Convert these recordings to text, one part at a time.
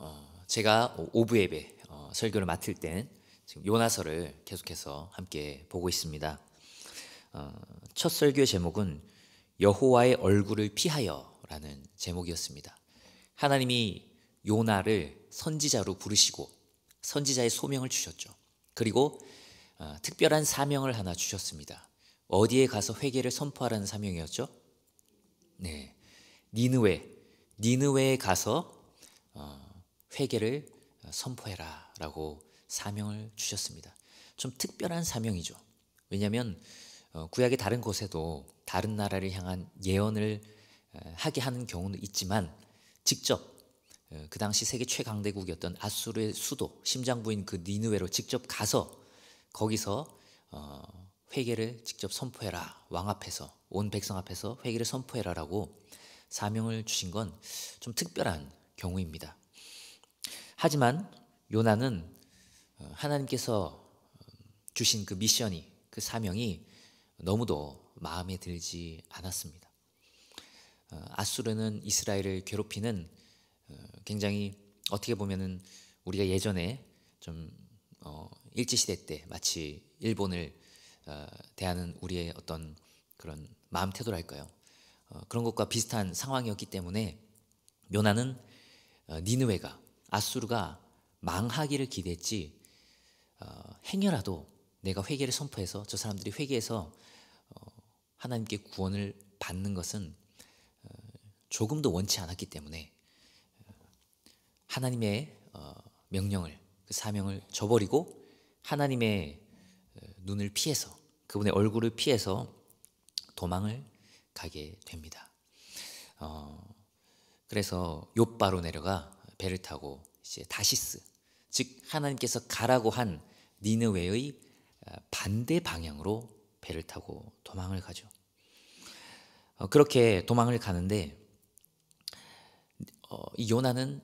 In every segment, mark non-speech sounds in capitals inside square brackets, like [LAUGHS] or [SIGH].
어, 제가 오브 예배 어, 설교를 맡을 때는 지금 요나서를 계속해서 함께 보고 있습니다. 어, 첫설교 제목은 여호와의 얼굴을 피하여라는 제목이었습니다. 하나님이 요나를 선지자로 부르시고 선지자의 소명을 주셨죠. 그리고 어, 특별한 사명을 하나 주셨습니다. 어디에 가서 회개를 선포하라는 사명이었죠? 네, 니느웨, 니느웨에 가서 어, 회개를 어, 선포해라라고 사명을 주셨습니다. 좀 특별한 사명이죠. 왜냐하면 어, 구약의 다른 곳에도 다른 나라를 향한 예언을 어, 하게 하는 경우는 있지만 직접 그 당시 세계 최강대국이었던 아수르의 수도 심장부인 그 니누웨로 직접 가서 거기서 회개를 직접 선포해라 왕 앞에서 온 백성 앞에서 회개를 선포해라라고 사명을 주신 건 좀 특별한 경우입니다. 하지만 요나는 어, 하나님께서 음, 주신 그 미션이 그 사명이 너무도 마음에 들지 않았습니다. 어, 아수르는 이스라엘을 괴롭히는 어, 굉장히 어떻게 보면은 우리가 예전에 좀 일제 시대 때 마치 일본을 대하는 우리의 어떤 그런 마음 태도랄까요? 그런 것과 비슷한 상황이었기 때문에 요나는 니느웨가 아수르가 망하기를 기대했지 어, 행여라도 내가 회개를 선포해서 저 사람들이 회개해서 어, 하나님께 구원을 받는 것은 어, 조금도 원치 않았기 때문에 어, 하나님의 어, 명령을 그 사명을 저버리고 하나님의 어, 눈을 피해서 그분의 얼굴을 피해서 도망을 가게 됩니다. 그래서 요바로 내려가 배를 타고 이제 다시스 즉 하나님께서 가라고 한 니느웨의 어, 반대 방향으로 배를 타고 도망을 가죠. 어, 그렇게 도망을 가는데 어, 이 요나는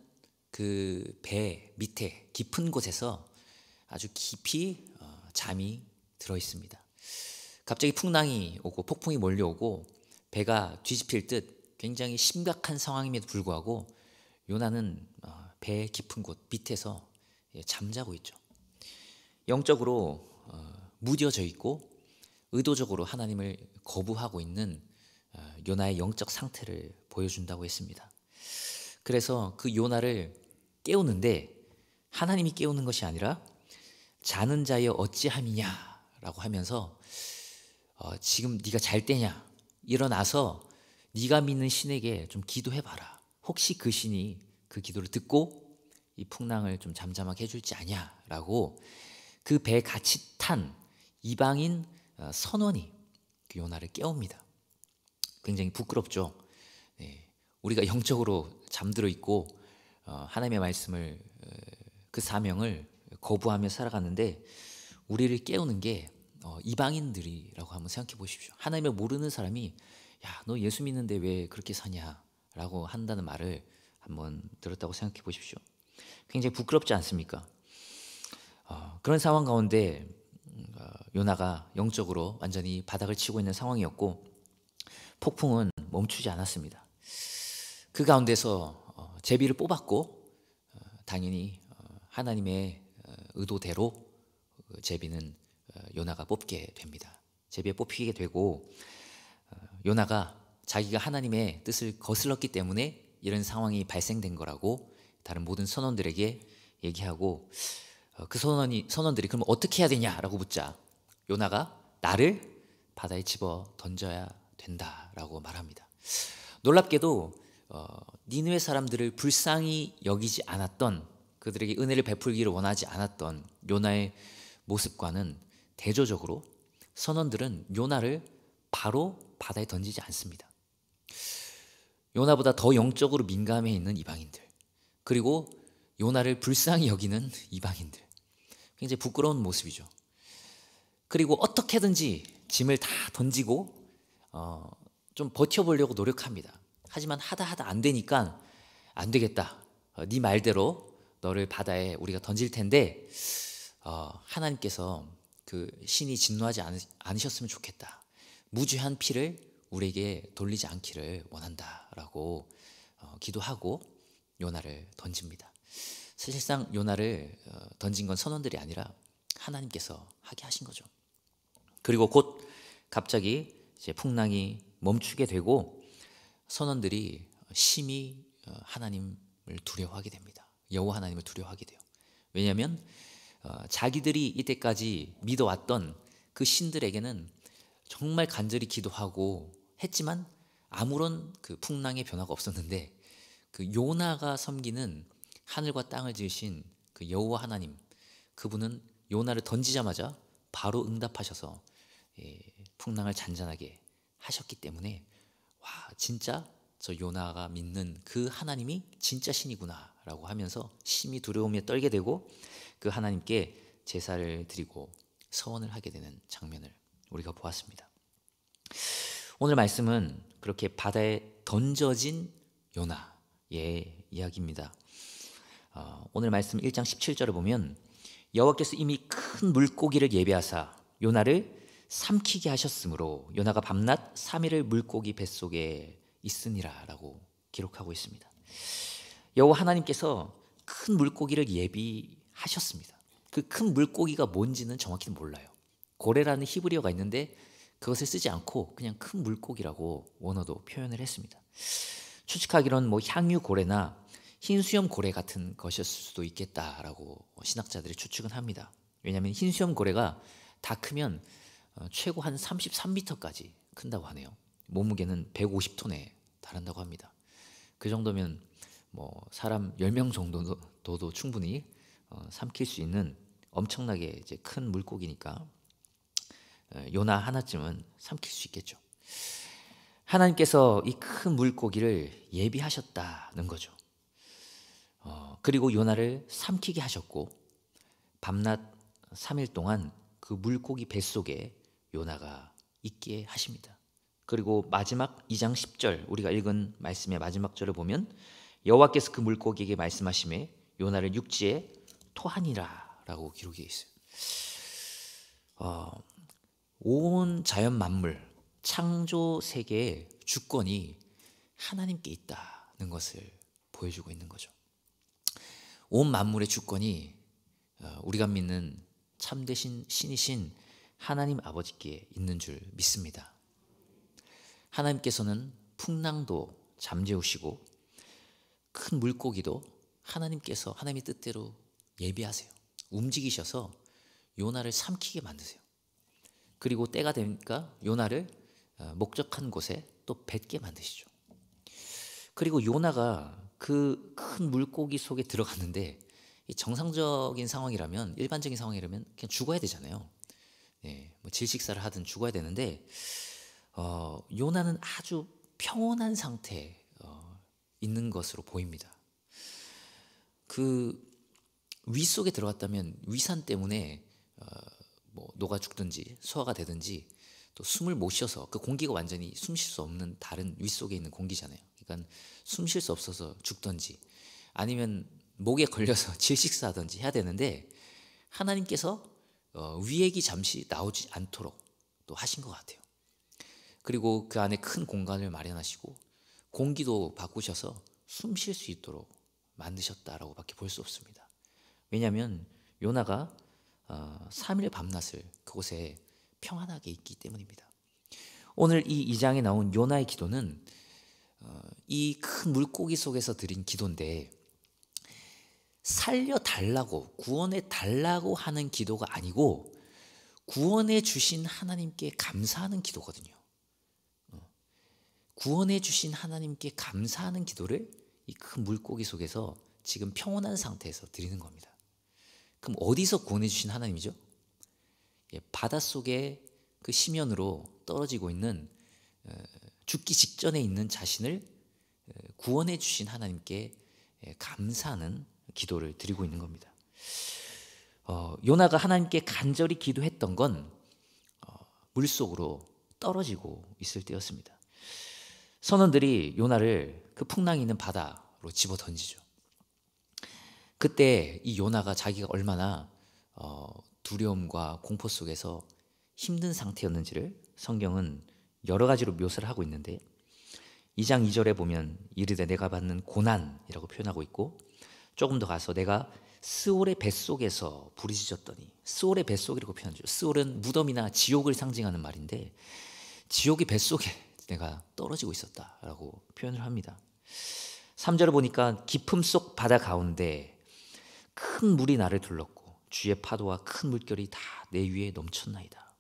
그 배 밑에 깊은 곳에서 아주 깊이 잠이 들어 있습니다. 갑자기 풍랑이 오고 폭풍이 몰려오고 배가 뒤집힐 듯 굉장히 심각한 상황임에도 불구하고 요나는 어, 배 깊은 곳 밑에서 예, 잠자고 있죠. 영적으로 어, 무뎌져 있고 의도적으로 하나님을 거부하고 있는 어, 요나의 영적 상태를 보여준다고 했습니다. 그래서 그 요나를 깨우는데 하나님이 깨우는 것이 아니라 자는 자여 어찌함이냐라고 하면서 어, 지금 네가 잘 때냐 일어나서 네가 믿는 신에게 좀 기도해봐라 혹시 그 신이 그 기도를 듣고 이 풍랑을 좀 잠잠하게 해줄지 아냐라고 그 배에 같이 탄 이방인 어, 선원이 그 요나를 깨웁니다. 굉장히 부끄럽죠. 네. 우리가 [LAUGHS] 영적으로 잠들어 있고 어, 하나님의 말씀을 어, 그 사명을 거부하며 살아가는데 우리를 깨우는 게 이방인들이라고 한번 생각해 보십시오. 하나님을 모르는 사람이 야너 예수 믿는데 왜 그렇게 사냐? 라고 한다는 말을 한번 들었다고 생각해 보십시오. 굉장히 부끄럽지 않습니까? 어, 그런 상황 가운데 음, 어, 요나가 영적으로 완전히 바닥을 치고 있는 상황이었고 폭풍은 멈추지 않았습니다. 그 가운데서 어, 제비를 뽑았고 어, 당연히 어, 하나님의 어, 의도대로 그 제비는 요나가 뽑게 됩니다. 제비에 뽑히게 되고 요나가 자기가 하나님의 뜻을 거슬렀기 때문에 이런 상황이 발생된 거라고 다른 모든 선원들에게 얘기하고 어, 그 선원이 선원들이 그럼 어떻게 해야 되냐라고 묻자 요나가 나를 바다에 집어 던져야 된다라고 말합니다. 놀랍게도 어, 니누의 사람들을 불쌍히 여기지 않았던 그들에게 은혜를 베풀기를 원하지 않았던 요나의 모습과는 대조적으로 선원들은 요나를 바로 바다에 던지지 않습니다. 요나보다 더 영적으로 민감해 있는 이방인들. 그리고 요나를 불쌍히 여기는 [LAUGHS] 이방인들. 굉장히 부끄러운 모습이죠. 그리고 어떻게든지 짐을 다 던지고 어, 좀 버텨보려고 노력합니다. 하지만 하다 하다 안 되니까 안 되겠다. 어, 네 말대로 너를 바다에 우리가 던질 텐데 어, 하나님께서 그 신이 진노하지 않으, 않으셨으면 좋겠다. 무죄한 피를 우리에게 돌리지 않기를 원한다라고 어, 기도하고 요나를 던집니다. 사실상 요나를 어, 던진 건 선원들이 아니라 하나님께서 하게 하신 거죠. 그리고 곧 갑자기 이제 풍랑이 멈추게 되고 선원들이 심히 어, 하나님을 두려워하게 됩니다. 여호와 하나님을 두려워하게 돼요. 왜냐하면 자기들이 이때까지 믿어왔던 그 신들에게는 정말 간절히 기도하고 했지만 아무런 그 풍랑의 변화가 없었는데 그 요나가 섬기는 하늘과 땅을 지으신 그 여호와 하나님 그분은 요나를 던지자마자 바로 응답하셔서 예, 풍랑을 잔잔하게 하셨기 때문에 와 진짜 저 요나가 믿는 그 하나님이 진짜 신이구나라고 하면서 심히 두려움에 떨게 되고 그 하나님께 제사를 드리고 서원을 하게 되는 장면을 우리가 보았습니다. 오늘 말씀은 그렇게 바다에 던져진 요나의 이야기입니다. 어, 오늘 말씀 1장 17절을 보면 여호와께서 이미 큰 물고기를 예배하사 요나를 삼키게 하셨으므로 요나가 밤낮 3일을 물고기 뱃속에 있으니라라고 기록하고 있습니다. 여호와 하나님께서 큰 물고기를 예비하셨습니다. 그 큰 물고기가 뭔지는 정확히 몰라요. 고래라는 히브리어가 있는데 그것을 쓰지 않고 그냥 큰 물고기라고 원어도 표현을 했습니다. 추측하기론 뭐 향유고래나 흰수염 고래 같은 것이었을 수도 있겠다라고 신학자들이 추측은 합니다. 왜냐하면 흰수염 고래가 다 크면 어, 최고 한 33m까지 큰다고 하네요. 몸무게는 150톤에 달한다고 합니다. 그 정도면 뭐 사람 10명 정도도 충분히 어, 삼킬 수 있는 엄청나게 이제 큰 물고기니까 요나 하나쯤은 삼킬 수 있겠죠. 하나님께서 이 큰 물고기를 예비하셨다는 거죠. 어, 그리고 요나를 삼키게 하셨고 밤낮 3일 동안 그 물고기 뱃속에 요나가 있게 하십니다. 그리고 마지막 2장 10절 우리가 읽은 말씀의 마지막 절을 보면 여호와께서 그 물고기에게 말씀하심에 요나를 육지에 토하니라라고 기록이 있어요. 어, 온 자연 만물, 창조 세계의 주권이 하나님께 있다는 것을 보여주고 있는 거죠. 온 만물의 주권이 어, 우리가 믿는 참되신 신이신 하나님 아버지께 있는 줄 믿습니다. 하나님께서는 풍랑도 잠재우시고 큰 물고기도 하나님께서 하나님의 뜻대로 예비하세요. 움직이셔서 요나를 삼키게 만드세요. 그리고 때가 되니까 요나를 어, 목적한 곳에 또 뱉게 만드시죠. 그리고 요나가 그 큰 물고기 속에 들어갔는데 정상적인 상황이라면 일반적인 상황이라면 그냥 죽어야 되잖아요. 예, 뭐 질식사를 하든 죽어야 되는데 어, 요나는 아주 평온한 상태 어, 있는 것으로 보입니다. 그 위 속에 들어갔다면 위산 때문에 뭐 녹아 죽든지 소화가 되든지 또 숨을 못 쉬어서 그 공기가 완전히 숨 쉴 수 없는 다른 위 속에 있는 공기잖아요. 그러니까 숨 쉴 수 없어서 죽든지 아니면 목에 걸려서 [LAUGHS] 질식사하든지 해야 되는데 하나님께서 어, 위액이 잠시 나오지 않도록 또 하신 것 같아요. 그리고 그 안에 큰 공간을 마련하시고 공기도 바꾸셔서 숨 쉴 수 있도록 만드셨다라고밖에 볼 수 없습니다. 왜냐하면 요나가 3일 어, 밤낮을 그곳에 평안하게 있기 때문입니다. 오늘 이 2장에 나온 요나의 기도는 어, 이큰 물고기 속에서 드린 기도인데 살려달라고 구원해달라고 하는 기도가 아니고 구원해 주신 하나님께 감사하는 기도거든요. 어, 구원해 주신 하나님께 감사하는 기도를 이 큰 물고기 속에서 지금 평온한 상태에서 드리는 겁니다. 그럼 어디서 구원해주신 하나님이죠? 예, 바닷속에 그 심연으로 떨어지고 있는 어, 죽기 직전에 있는 자신을 어, 구원해 주신 하나님께 예, 감사하는 기도를 드리고 있는 겁니다. 어, 요나가 하나님께 간절히 기도했던 건 어, 물속으로 떨어지고 있을 때였습니다. 선원들이 요나를 그 풍랑 있는 바다로 집어 던지죠. 그때 이 요나가 자기가 얼마나 어, 두려움과 공포 속에서 힘든 상태였는지를 성경은 여러 가지로 묘사를 하고 있는데 2장 2절에 보면 이르되 내가 받는 고난이라고 표현하고 있고 조금 더 가서 내가 스올의 뱃속에서 부르짖었더니 스올의 뱃속이라고 표현하죠. 스올은 무덤이나 지옥을 상징하는 말인데 지옥의 뱃속에 [LAUGHS] 내가 떨어지고 있었다라고 표현을 합니다. 3절을 보니까 깊음 속 바다 가운데 큰 물이 나를 둘렀고 주의 파도와 큰 물결이 다 내 위에 넘쳤나이다.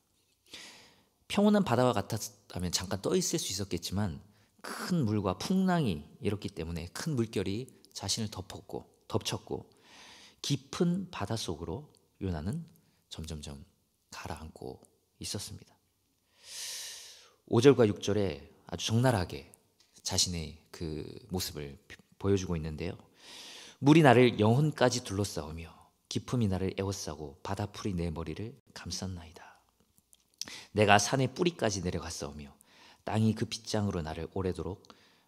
평온한 바다와 같았다면 잠깐 떠 있을 수 있었겠지만 큰 물과 풍랑이 일었기 때문에 큰 물결이 자신을 덮었고 덮쳤고 깊은 바다 속으로 요나는 점점점 가라앉고 있었습니다. 5절과 6절에 아주 적나라하게 자신의 그 모습을 보여주고 있는데요. 물이 나를 영혼까지 둘러싸우며 기품이 나를 에워싸고 바다풀이 내 머리를 감쌌나이다. 내가 산의 뿌리까지 내려갔사오며 땅이 그 빗장으로 나를 오래도록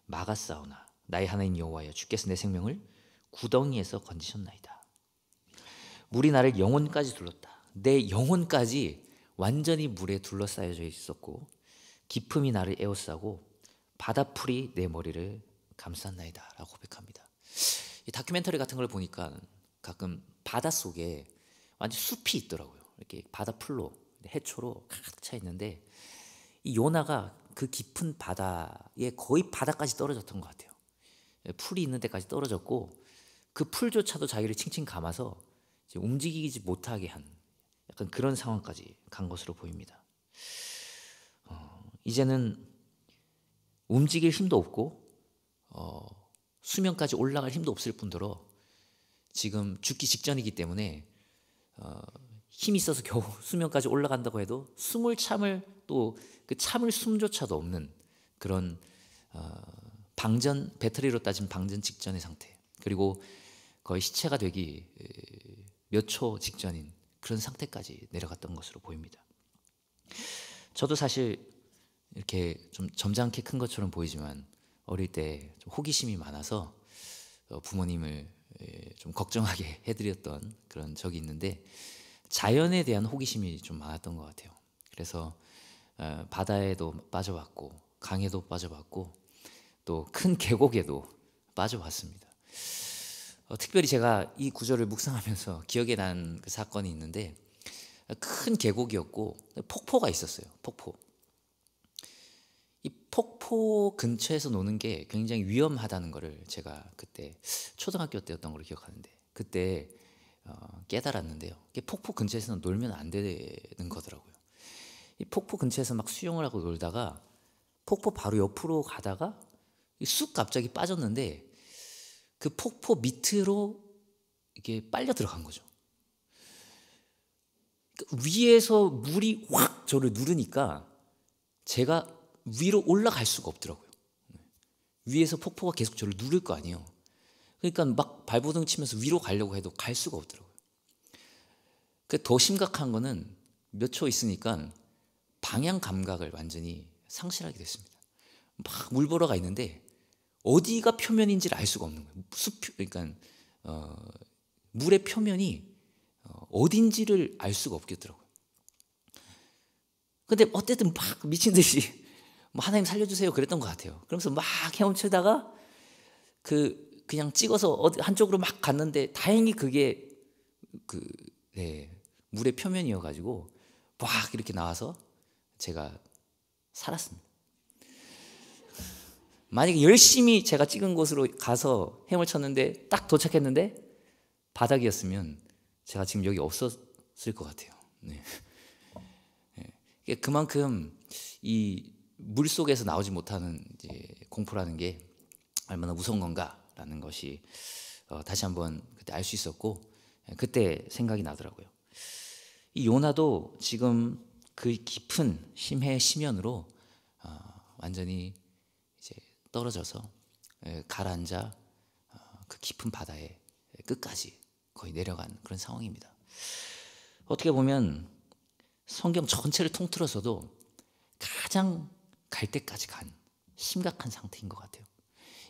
막았사오나 나의 하나님 여호와여 주께서 내 생명을 구덩이에서 건지셨나이다. 물이 나를 영혼까지 둘렀다. 내 영혼까지 완전히 물에 둘러싸여져 있었고 기품이 나를 에워싸고 바다풀이 내 머리를 감쌌나이다라고 고백합니다. 다큐멘터리 같은 걸 보니까 가끔 바다 속에 완전 숲이 있더라고요. 이렇게 바다 풀로 해초로 가득 차 있는데 이 요나가 그 깊은 바다에 거의 바다까지 떨어졌던 것 같아요. 예, 풀이 있는 데까지 떨어졌고 그 풀조차도 자기를 칭칭 감아서 움직이지 못하게 한 약간 그런 상황까지 간 것으로 보입니다. 어, 이제는 움직일 힘도 없고 어, 수면까지 올라갈 힘도 없을 뿐더러 지금 죽기 직전이기 때문에 어, 힘이 있어서 겨우 [LAUGHS] 수면까지 올라간다고 해도 숨을 참을 또 그 참을 숨조차도 없는 그런 어, 방전 배터리로 따진 방전 직전의 상태 그리고 거의 시체가 되기 몇 초 직전인 그런 상태까지 내려갔던 것으로 보입니다. 저도 사실 이렇게 좀 점잖게 큰 것처럼 보이지만 어릴 때 호기심이 많아서 어, 부모님을 예, 좀 걱정하게 [LAUGHS] 해드렸던 그런 적이 있는데 자연에 대한 호기심이 좀 많았던 것 같아요. 그래서 어, 바다에도 빠져봤고 강에도 빠져봤고 또 큰 계곡에도 빠져봤습니다. 어, 특별히 제가 이 구절을 묵상하면서 [LAUGHS] 기억에 난그 사건이 있는데 큰 계곡이었고 폭포가 있었어요. 폭포. 이 폭포 근처에서 노는 게 굉장히 위험하다는 거를 제가 그때 초등학교 때였던 걸로 기억하는데 그때 어, 깨달았는데요. 이게 폭포 근처에서는 놀면 안 되는 거더라고요. 이 폭포 근처에서 막 수영을 하고 놀다가 폭포 바로 옆으로 가다가 이쑥 갑자기 빠졌는데 그 폭포 밑으로 이게 빨려 들어간 거죠. 그 위에서 물이 확 저를 누르니까 제가 위로 올라갈 수가 없더라고요. 네. 위에서 폭포가 계속 저를 누를 거 아니에요. 그러니까 막 발버둥 치면서 위로 가려고 해도 갈 수가 없더라고요. 그러니까 더 심각한 거는 몇 초 있으니까 방향 감각을 완전히 상실하게 됐습니다. 막 물보러가 있는데 어디가 표면인지를 알 수가 없는 거예요. 수 그러니까 어, 물의 표면이 어, 어딘지를 알 수가 없겠더라고요. 근데 어쨌든 막 미친 듯이 뭐 하나님 살려주세요 그랬던 것 같아요. 그러면서 막 헤엄치다가 그 그냥 찍어서 어디 한쪽으로 막 갔는데 다행히 그게 그 네, 물의 표면이어가지고 막 이렇게 나와서 제가 살았습니다. 만약에 열심히 제가 찍은 곳으로 가서 헤엄을 쳤는데 딱 도착했는데 바닥이었으면 제가 지금 여기 없었을 것 같아요. 네. 네. 그만큼 이물 속에서 나오지 못하는 이제 공포라는 게 얼마나 무서운 건가라는 것이 어, 다시 한번 그때 알 수 있었고 예, 그때 생각이 나더라고요. 이 요나도 지금 그 깊은 심해 심연으로 어, 완전히 이제 떨어져서 예, 가라앉아 어, 그 깊은 바다에 끝까지 거의 내려간 그런 상황입니다. 어떻게 보면 성경 전체를 통틀어서도 가장 갈 때까지 간 심각한 상태인 것 같아요.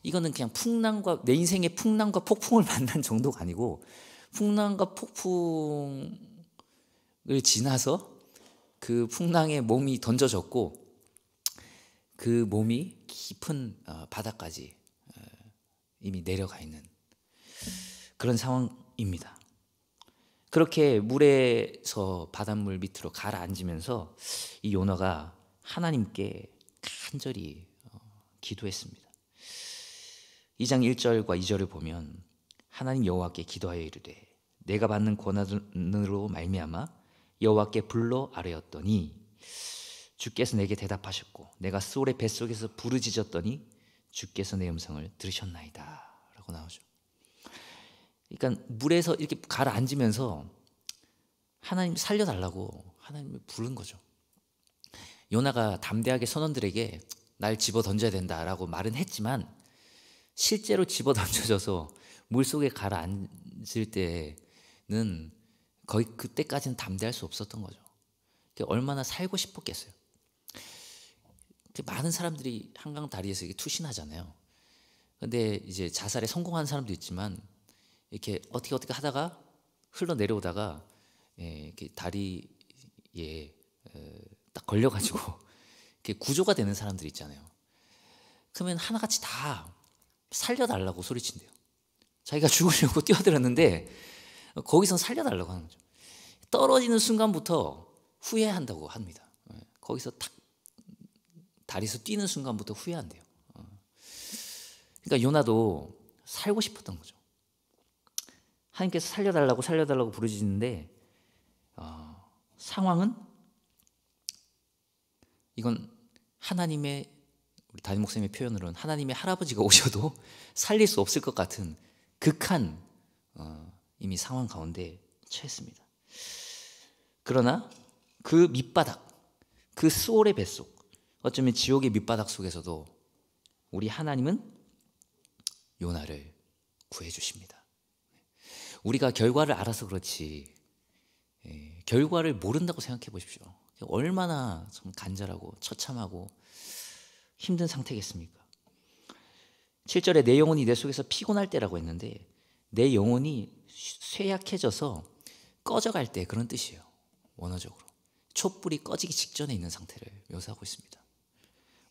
이거는 그냥 풍랑과 내 인생의 풍랑과 폭풍을 [LAUGHS] 만난 정도가 아니고 풍랑과 폭풍을 지나서 그 풍랑에 몸이 던져졌고 그 몸이 깊은 어, 바다까지 어, 이미 내려가 있는 그런 상황입니다. 그렇게 물에서 바닷물 밑으로 가라앉으면서 이 요나가 하나님께 간절히 어, 기도했습니다. 2장 1절과 2절을 보면 하나님 여호와께 기도하여 이르되 내가 받는 고난으로 말미암아 여호와께 불러 아뢰었더니 주께서 내게 대답하셨고 내가 소울의 뱃속에서 부르짖었더니 주께서 내 음성을 들으셨나이다 라고 나오죠 그러니까 물에서 이렇게 가라앉으면서 하나님 살려달라고 하나님을 부른 거죠 요나가 담대하게 선원들에게 날 집어 던져야 된다라고 말은 했지만 실제로 집어 [LAUGHS] 던져져서 물 속에 가라앉을 때는 거의 그때까지는 담대할 수 없었던 거죠. 얼마나 살고 싶었겠어요. 많은 사람들이 한강 다리에서 투신하잖아요. 근데 이제 자살에 성공한 사람도 있지만 이렇게 어떻게 어떻게 하다가 흘러 내려오다가 예, 이렇게 다리에 어, 딱 걸려가지고 [LAUGHS] 이렇게 구조가 되는 사람들 있잖아요. 그러면 하나같이 다 살려달라고 소리친대요. 자기가 죽으려고 [LAUGHS] 뛰어들었는데 거기서 살려달라고 하는 거죠. 떨어지는 순간부터 후회한다고 합니다. 예, 거기서 탁 다리에서 뛰는 순간부터 후회한대요. 어. 그러니까 요나도 살고 싶었던 거죠. 하나님께서 살려달라고 살려달라고 부르짖는데 어, 상황은 이건 하나님의 우리 담임 목사님의 표현으로는 하나님의 할아버지가 오셔도 [LAUGHS] 살릴 수 없을 것 같은 극한 어, 이미 상황 가운데 처했습니다. 그러나 그 밑바닥, 그 수월의 뱃속, 어쩌면 지옥의 밑바닥 속에서도 우리 하나님은 요나를 구해 주십니다. 우리가 결과를 알아서 그렇지 예, 결과를 모른다고 생각해 보십시오. 얼마나 참 간절하고 처참하고 힘든 상태겠습니까? 7절에 내 영혼이 내 속에서 피곤할 때라고 했는데 내 영혼이 쇠약해져서 꺼져갈 때 그런 뜻이에요. 원어적으로. 촛불이 꺼지기 직전에 있는 상태를 묘사하고 있습니다.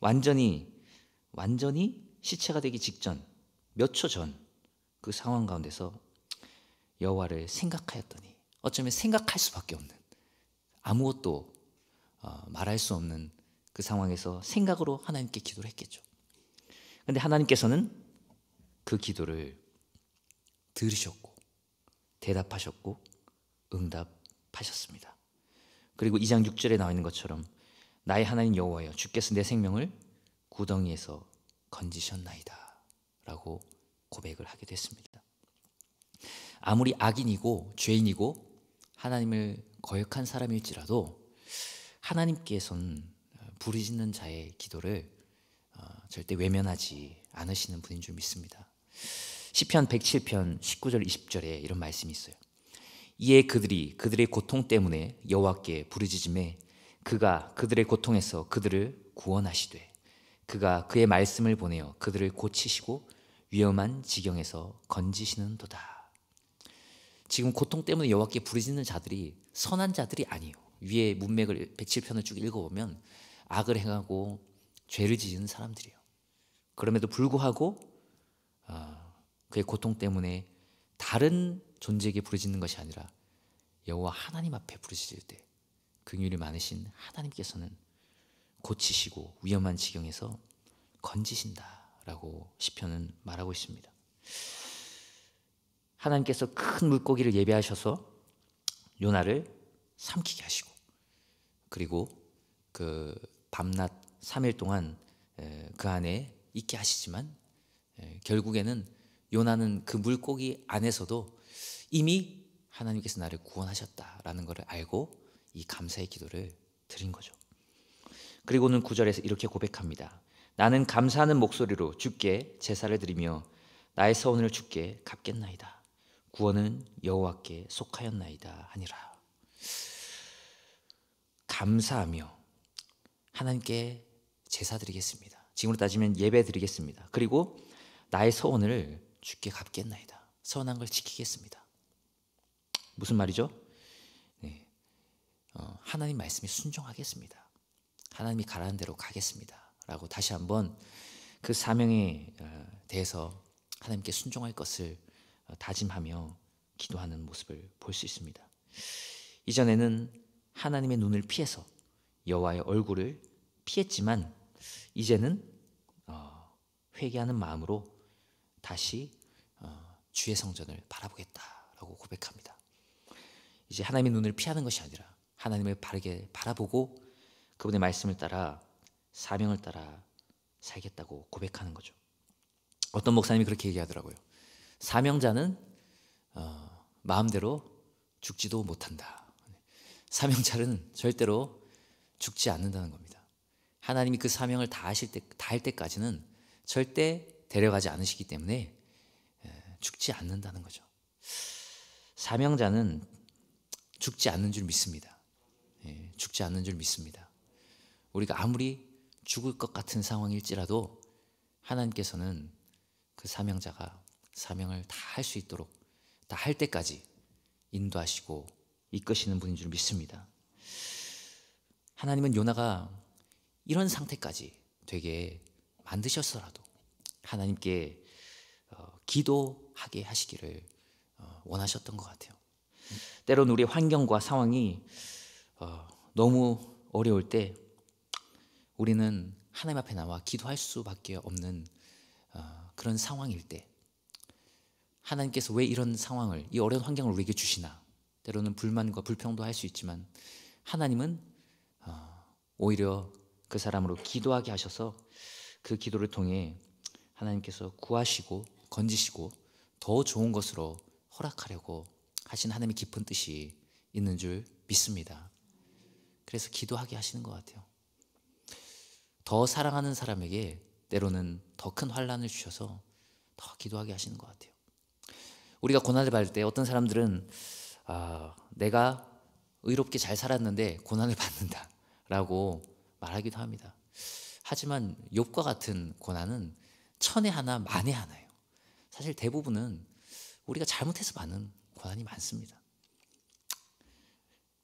완전히 완전히 시체가 되기 직전 몇 초 전 그 상황 가운데서 여호와를 생각하였더니 어쩌면 생각할 수밖에 없는 아무것도 어, 말할 수 없는 그 상황에서 생각으로 하나님께 기도를 했겠죠. 그런데 하나님께서는 그 기도를 들으셨고 대답하셨고 응답하셨습니다. 그리고 2장 6절에 나와 있는 것처럼 나의 하나님 여호와여 주께서 내 생명을 구덩이에서 건지셨나이다 라고 고백을 하게 됐습니다. 아무리 악인이고 죄인이고 하나님을 거역한 사람일지라도 하나님께서는 부르짖는 어, 자의 기도를 어, 절대 외면하지 않으시는 분인 줄 믿습니다. 시편 107편 19절 20절에 이런 말씀이 있어요. 이에 그들이 그들의 고통 때문에 여호와께 부르짖음에 그가 그들의 고통에서 그들을 구원하시되 그가 그의 말씀을 보내어 그들을 고치시고 위험한 지경에서 건지시는도다. 지금 고통 때문에 여호와께 부르짖는 자들이 선한 자들이 아니요. 위에 문맥을 107편을 쭉 읽어보면 악을 행하고 죄를 지은 사람들이에요. 그럼에도 불구하고 아, 그의 고통 때문에 다른 존재에게 부르짖는 것이 아니라 여호와 하나님 앞에 부르짖을 때 긍휼이 많으신 하나님께서는 고치시고 위험한 지경에서 건지신다라고 시편은 말하고 있습니다. 하나님께서 큰 물고기를 예배하셔서 요나를 삼키게 하시고 그리고 그 밤낮 3일 동안 그 안에 있게 하시지만 결국에는 요나는 그 물고기 안에서도 이미 하나님께서 나를 구원하셨다라는 것을 알고 이 감사의 기도를 드린 거죠. 그리고는 구절에서 이렇게 고백합니다. 나는 감사하는 목소리로 주께 제사를 드리며 나의 서원을 주께 갚겠나이다. 구원은 여호와께 속하였나이다 하니라. 감사하며 하나님께 제사 드리겠습니다. 지금으로 따지면 예배 드리겠습니다. 그리고 나의 서원을 주께 갚겠나이다. 서원한 걸 지키겠습니다. 무슨 말이죠? 네. 어, 하나님 말씀에 순종하겠습니다. 하나님이 가라는 대로 가겠습니다. 라고 다시 한번 그 사명에 어, 대해서 하나님께 순종할 것을 어, 다짐하며 기도하는 모습을 볼 수 있습니다. 이전에는 하나님의 눈을 피해서 여호와의 얼굴을 피했지만 이제는 어, 회개하는 마음으로 다시 어, 주의 성전을 바라보겠다라고 고백합니다. 이제 하나님의 눈을 피하는 것이 아니라 하나님을 바르게 바라보고 그분의 말씀을 따라 사명을 따라 살겠다고 고백하는 거죠. 어떤 목사님이 그렇게 얘기하더라고요. 사명자는 어, 마음대로 죽지도 못한다. 사명자는 절대로 죽지 않는다는 겁니다. 하나님이 그 사명을 다 하실 때, 다 할 때까지는 절대 데려가지 않으시기 때문에 예, 죽지 않는다는 거죠. 사명자는 죽지 않는 줄 믿습니다. 예, 죽지 않는 줄 믿습니다. 우리가 아무리 죽을 것 같은 상황일지라도 하나님께서는 그 사명자가 사명을 다 할 수 있도록 다 할 때까지 인도하시고 이끄시는 분인 줄 믿습니다. 하나님은 요나가 이런 상태까지 되게 만드셨어라도 하나님께 어, 기도하게 하시기를 어, 원하셨던 것 같아요. 때론 우리 환경과 상황이 어, 너무 어려울 때 우리는 하나님 앞에 나와 기도할 수밖에 없는 그런 상황일 때 하나님께서 왜 이런 상황을 이 어려운 환경을 우리에게 주시나 때로는 불만과 불평도 할 수 있지만 하나님은 어, 오히려 그 사람으로 기도하게 하셔서 그 기도를 통해 하나님께서 구하시고 건지시고 더 좋은 것으로 허락하려고 하신 하나님의 깊은 뜻이 있는 줄 믿습니다. 그래서 기도하게 하시는 것 같아요. 더 사랑하는 사람에게 때로는 더 큰 환란을 주셔서 더 기도하게 하시는 것 같아요. 우리가 고난을 받을 때 어떤 사람들은 아, 내가 의롭게 잘 살았는데 고난을 [LAUGHS] 받는다라고 말하기도 합니다. 하지만 욥과 같은 고난은 천에 하나 만에 하나예요. 사실 대부분은 우리가 잘못해서 받는 고난이 많습니다.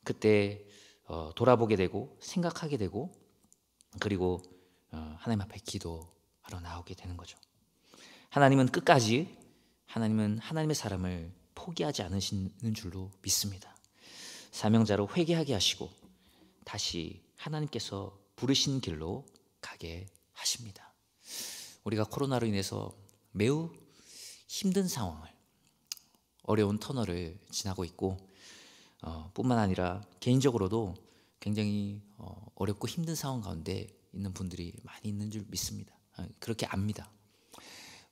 그때 어, 돌아보게 되고 생각하게 되고 그리고 어, 하나님 앞에 기도하러 나오게 되는 거죠. 하나님은 끝까지 하나님은 하나님의 사람을 포기하지 않으시는 줄로 믿습니다. 사명자로 회개하게 하시고 다시 하나님께서 부르신 길로 가게 하십니다. 우리가 코로나로 인해서 매우 힘든 상황을 어려운 터널을 지나고 있고 어, 뿐만 아니라 개인적으로도 굉장히 어, 어렵고 힘든 상황 가운데 있는 분들이 많이 있는 줄 믿습니다. 아, 그렇게 압니다.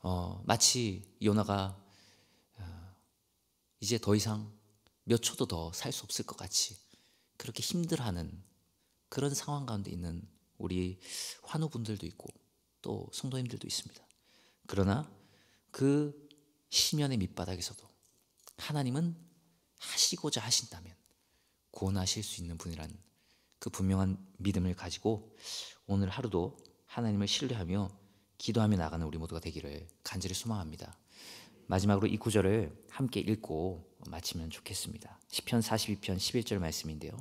어, 마치 요나가 이제 더 이상 몇 초도 더 살 수 없을 것 같이 그렇게 힘들하는 그런 상황 가운데 있는 우리 환우분들도 있고 또 성도님들도 있습니다. 그러나 그 심연의 밑바닥에서도 하나님은 하시고자 하신다면 구원하실 수 있는 분이란 그 분명한 믿음을 가지고 오늘 하루도 하나님을 신뢰하며 기도하며 나가는 우리 모두가 되기를 간절히 소망합니다. 마지막으로 이 구절을 함께 읽고 마치면 좋겠습니다. 1편 42편 11절 말씀인데요.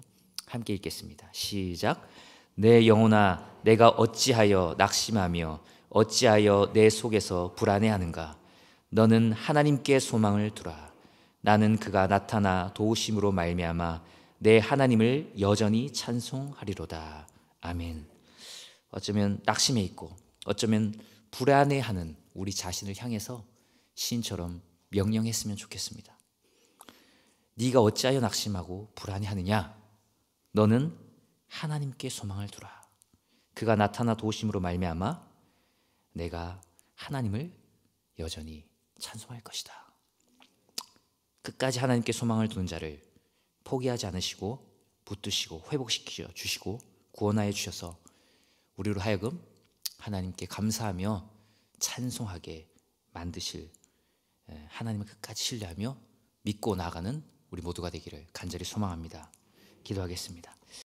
함께 읽겠습니다. 시작. 내 영혼아, 내가 어찌하여 낙심하며 어찌하여 내 속에서 불안해하는가? 너는 하나님께 소망을 두라. 나는 그가 나타나 도우심으로 말미암아 내 하나님을 여전히 찬송하리로다. 아멘. 어쩌면 낙심해 있고 어쩌면 불안해하는 우리 자신을 향해서 시인처럼 명령했으면 좋겠습니다. 네가 어찌하여 낙심하고 불안해하느냐? 너는 하나님께 소망을 두라. 그가 나타나 도심으로 말미암아 내가 하나님을 여전히 찬송할 것이다. 끝까지 하나님께 소망을 두는 자를 포기하지 않으시고 붙드시고 회복시켜 주시고 구원하여 주셔서 우리로 하여금 하나님께 감사하며 찬송하게 만드실 예, 하나님을 끝까지 신뢰하며 믿고 나가는 우리 모두가 되기를 간절히 소망합니다. 기도하겠습니다.